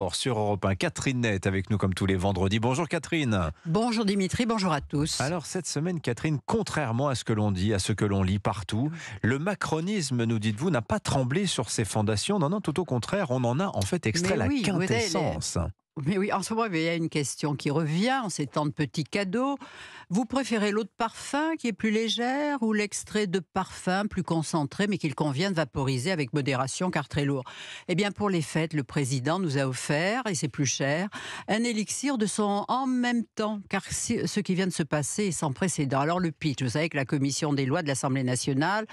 Or sur Europe 1. Catherine est avec nous comme tous les vendredis. Bonjour Catherine. Bonjour Dimitri, bonjour à tous. Alors cette semaine, Catherine, contrairement à ce que l'on dit, à ce que l'on lit partout, le macronisme, nous dites-vous, n'a pas tremblé sur ses fondations. Non, non, tout au contraire, on en a en fait extrait la quintessence. Mais oui, en ce moment, il y a une question qui revient en ces temps de petits cadeaux. Vous préférez l'eau de parfum qui est plus légère ou l'extrait de parfum plus concentré mais qu'il convient de vaporiser avec modération car très lourd Eh bien, pour les fêtes, le président nous a offert, et c'est plus cher, un élixir de son en même temps car ce qui vient de se passer est sans précédent. Alors, le pitch, vous savez que la commission des lois de l'Assemblée nationale,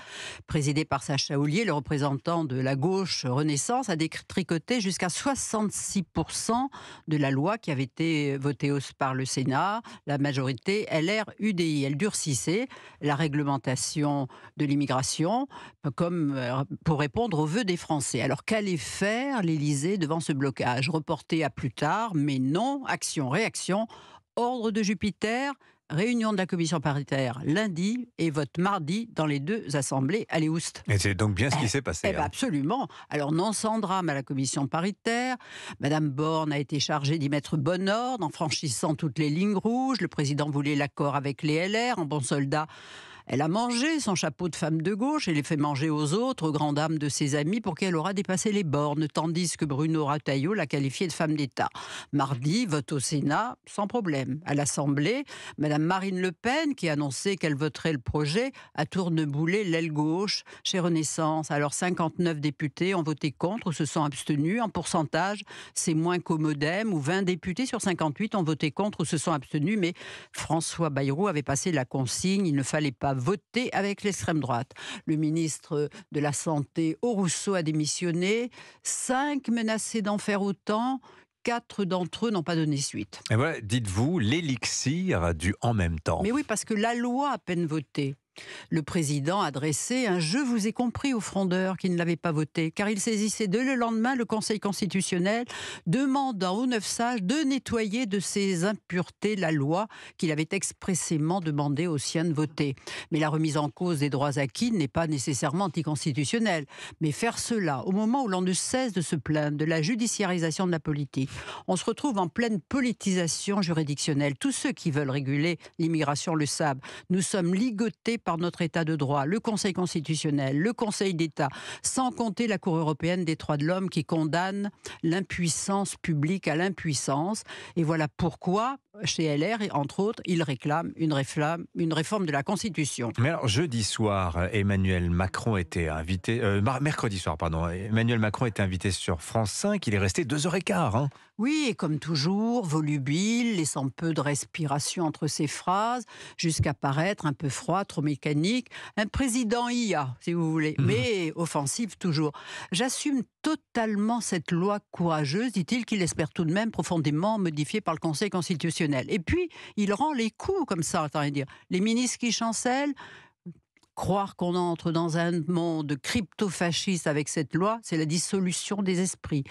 présidée par Sacha Oulier, le représentant de la gauche Renaissance, a détricoté jusqu'à 66% de la loi qui avait été votée par le Sénat, la majorité LR-UDI. Elle durcissait la réglementation de l'immigration euh, euh, pour répondre aux vœux des Français. Alors qu'allait faire l'Élysée devant ce blocage Reporté à plus tard, mais non, action, réaction, ordre de Jupiter, réunion de la commission paritaire lundi et vote mardi dans les deux assemblées à Léoust. Et c'est donc bien ce qui eh, s'est passé. Eh ben hein. absolument. Alors non sans drame à la commission paritaire. Madame Borne a été chargée d'y mettre bon ordre en franchissant toutes les lignes rouges. Le président voulait l'accord avec les LR en bon soldat elle a mangé son chapeau de femme de gauche et l'a fait manger aux autres, aux grandes dames de ses amis, pour qu'elle aura dépassé les bornes, tandis que Bruno Rataillot l'a qualifiée de femme d'État. Mardi, vote au Sénat, sans problème. À l'Assemblée, Madame Marine Le Pen, qui annonçait qu'elle voterait le projet, a tourneboulé l'aile gauche chez Renaissance. Alors 59 députés ont voté contre ou se sont abstenus. En pourcentage, c'est moins qu'au Modem, où 20 députés sur 58 ont voté contre ou se sont abstenus. Mais François Bayrou avait passé la consigne, il ne fallait pas voté avec l'extrême droite. Le ministre de la Santé, Rousseau, a démissionné. Cinq menacés d'en faire autant quatre d'entre eux n'ont pas donné suite. voilà, dites-vous, l'élixir dû en même temps. Mais oui, parce que la loi à peine votée le président adressait un Je vous ai compris aux frondeurs qui ne l'avaient pas voté, car il saisissait dès le lendemain le Conseil constitutionnel, demandant aux neuf sages de nettoyer de ses impuretés la loi qu'il avait expressément demandé aux siens de voter. Mais la remise en cause des droits acquis n'est pas nécessairement anticonstitutionnelle. Mais faire cela au moment où l'on ne cesse de se plaindre de la judiciarisation de la politique, on se retrouve en pleine politisation juridictionnelle. Tous ceux qui veulent réguler l'immigration le savent. Nous sommes ligotés par notre État de droit, le Conseil constitutionnel, le Conseil d'État, sans compter la Cour européenne des droits de l'homme qui condamne l'impuissance publique à l'impuissance. Et voilà pourquoi, chez LR, entre autres, il réclame une réforme, une réforme de la Constitution. Mais alors, jeudi soir, Emmanuel Macron était invité, euh, mercredi soir, pardon, Emmanuel Macron était invité sur France 5, il est resté deux heures et quart. Hein. Oui, et comme toujours, volubile, laissant peu de respiration entre ses phrases, jusqu'à paraître un peu froid, trop un président IA, si vous voulez, mhm. mais offensif toujours. J'assume totalement cette loi courageuse, dit-il, qu'il espère tout de même profondément modifiée par le Conseil constitutionnel. Et puis, il rend les coups comme ça, à dire. Les ministres qui chancellent, croire qu'on entre dans un monde crypto-fasciste avec cette loi, c'est la dissolution des esprits.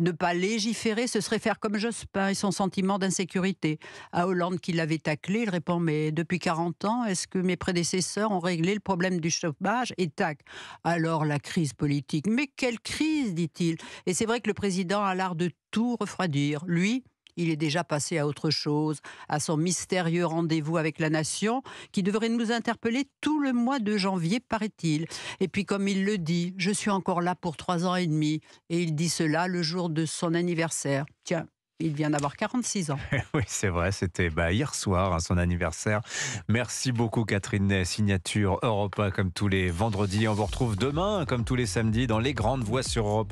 Ne pas légiférer, ce serait faire comme Jospin et son sentiment d'insécurité. À Hollande, qui l'avait taclé, il répond Mais depuis 40 ans, est-ce que mes prédécesseurs ont réglé le problème du chômage Et tac. Alors la crise politique. Mais quelle crise dit-il Et c'est vrai que le président a l'art de tout refroidir. Lui, il est déjà passé à autre chose, à son mystérieux rendez-vous avec la nation, qui devrait nous interpeller tout le mois de janvier, paraît-il. Et puis, comme il le dit, je suis encore là pour trois ans et demi, et il dit cela le jour de son anniversaire. Tiens, il vient d'avoir 46 ans. oui, c'est vrai, c'était bah, hier soir, hein, son anniversaire. Merci beaucoup, Catherine Ney, signature Europa, comme tous les vendredis. On vous retrouve demain, comme tous les samedis, dans Les Grandes voies sur Europa.